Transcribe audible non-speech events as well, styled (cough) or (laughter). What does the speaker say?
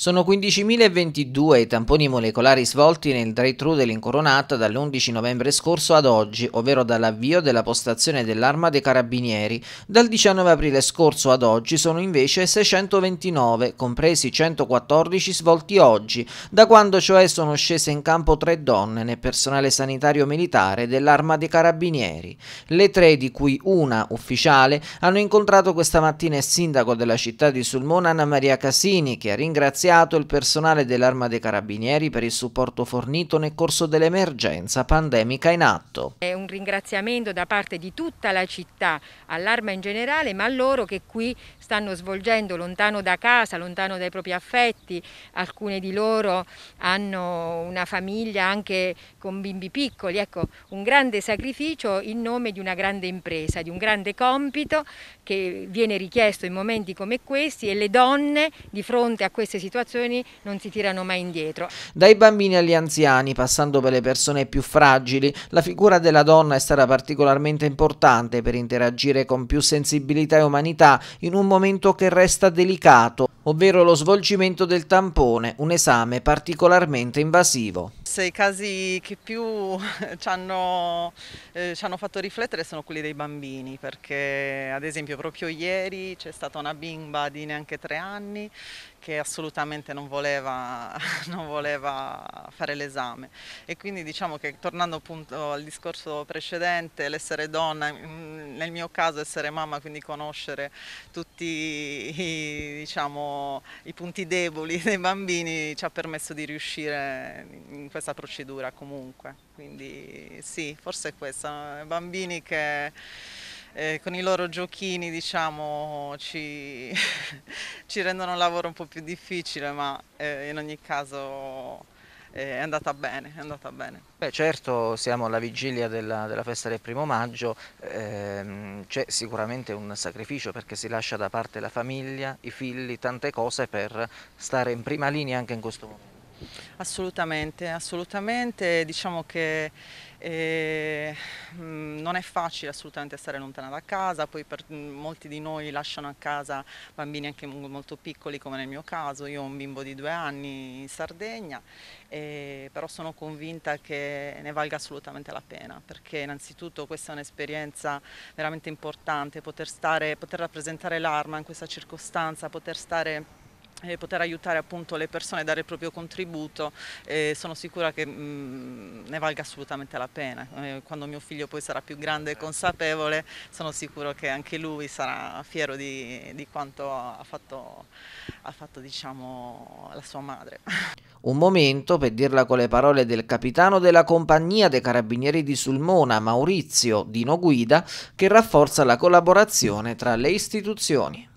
Sono 15.022 i tamponi molecolari svolti nel drive-thru dell'Incoronata dall'11 novembre scorso ad oggi, ovvero dall'avvio della postazione dell'Arma dei Carabinieri. Dal 19 aprile scorso ad oggi sono invece 629, compresi 114 svolti oggi, da quando cioè sono scese in campo tre donne nel personale sanitario militare dell'Arma dei Carabinieri. Le tre, di cui una ufficiale, hanno incontrato questa mattina il sindaco della città di Sulmona Anna Maria Casini, che ha ringraziato ringraziato il personale dell'Arma dei Carabinieri per il supporto fornito nel corso dell'emergenza pandemica in atto. È un ringraziamento da parte di tutta la città, all'Arma in generale, ma a loro che qui stanno svolgendo lontano da casa, lontano dai propri affetti. Alcune di loro hanno una famiglia anche con bimbi piccoli. Ecco, un grande sacrificio in nome di una grande impresa, di un grande compito che viene richiesto in momenti come questi e le donne di fronte a queste situazioni situazioni non si tirano mai indietro. Dai bambini agli anziani, passando per le persone più fragili, la figura della donna è stata particolarmente importante per interagire con più sensibilità e umanità in un momento che resta delicato, ovvero lo svolgimento del tampone, un esame particolarmente invasivo. Se i casi che più (laughs) ci hanno, eh, ci hanno fatto riflettere sono quelli dei bambini, perché ad esempio proprio ieri c'è stata una bimba di neanche tre anni che assolutamente non voleva, (laughs) non voleva fare l'esame e quindi diciamo che tornando appunto al discorso precedente l'essere donna, nel mio caso essere mamma quindi conoscere tutti i, diciamo, i punti deboli (laughs) dei bambini ci ha permesso di riuscire in questa procedura comunque quindi sì forse è questa, bambini che eh, con i loro giochini diciamo, ci, (laughs) ci, rendono il lavoro un po' più difficile, ma eh, in ogni caso eh, è andata bene, è andata bene. Beh, certo, siamo alla vigilia della, della festa del primo maggio, ehm, c'è sicuramente un sacrificio perché si lascia da parte la famiglia, i figli, tante cose per stare in prima linea anche in questo momento. Assolutamente, assolutamente, diciamo che eh, mm, non è facile assolutamente stare lontana da casa, poi per, mm, molti di noi lasciano a casa bambini anche molto piccoli come nel mio caso, io ho un bimbo di due anni in Sardegna, eh, però sono convinta che ne valga assolutamente la pena perché innanzitutto questa è un'esperienza veramente importante, poter, stare, poter rappresentare l'arma in questa circostanza, poter stare eh, poter aiutare appunto le persone a dare il proprio contributo eh, sono sicura che mh, mm, ne valga assolutamente la pena eh, quando mio figlio poi sarà più grande e certo. consapevole sono sicuro che anche lui sarà fiero di, di quanto ha fatto, ha fatto diciamo, la sua madre un momento per dirla con le parole del capitano della compagnia dei carabinieri di Sulmona Maurizio Dino Guida che rafforza la collaborazione tra le istituzioni